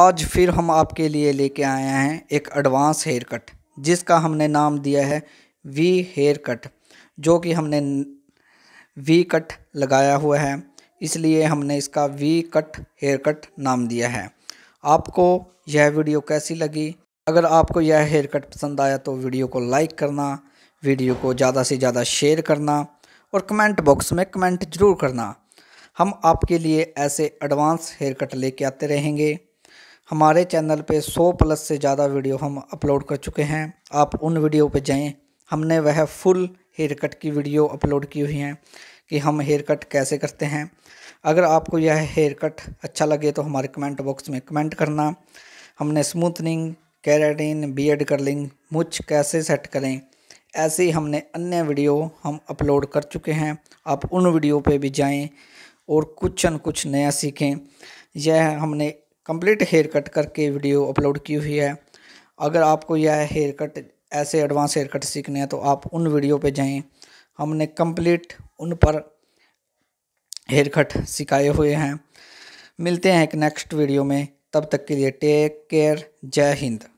आज फिर हम आपके लिए लेके आए हैं एक एडवांस हेयर कट जिसका हमने नाम दिया है वी हेयर कट जो कि हमने वी कट लगाया हुआ है इसलिए हमने इसका वी कट हेयर कट नाम दिया है आपको यह वीडियो कैसी लगी अगर आपको यह हेयर कट पसंद आया तो वीडियो को लाइक करना वीडियो को ज़्यादा से ज़्यादा शेयर करना और कमेंट बॉक्स में कमेंट ज़रूर करना हम आपके लिए ऐसे एडवांस हेयर कट लेके आते रहेंगे हमारे चैनल पे 100 प्लस से ज़्यादा वीडियो हम अपलोड कर चुके हैं आप उन वीडियो पे जाएं हमने वह फुल हेयर कट की वीडियो अपलोड की हुई हैं कि हम हेयर कट कैसे करते हैं अगर आपको यह हेयर कट अच्छा लगे तो हमारे कमेंट बॉक्स में कमेंट करना हमने स्मूथनिंग कैराटीन बीएड कर्लिंग मुछ कैसे सेट करें ऐसे ही हमने अन्य वीडियो हम अपलोड कर चुके हैं आप उन वीडियो पे भी जाएं और कुछ न कुछ नया सीखें यह हमने कंप्लीट हेयर कट करके वीडियो अपलोड की हुई है अगर आपको यह हेयर कट ऐसे एडवांस हेयर कट सीखने हैं तो आप उन वीडियो पे जाएं हमने कंप्लीट उन पर हेयर कट सिखाए हुए हैं मिलते हैं एक नेक्स्ट वीडियो में तब तक के लिए टेक केयर जय हिंद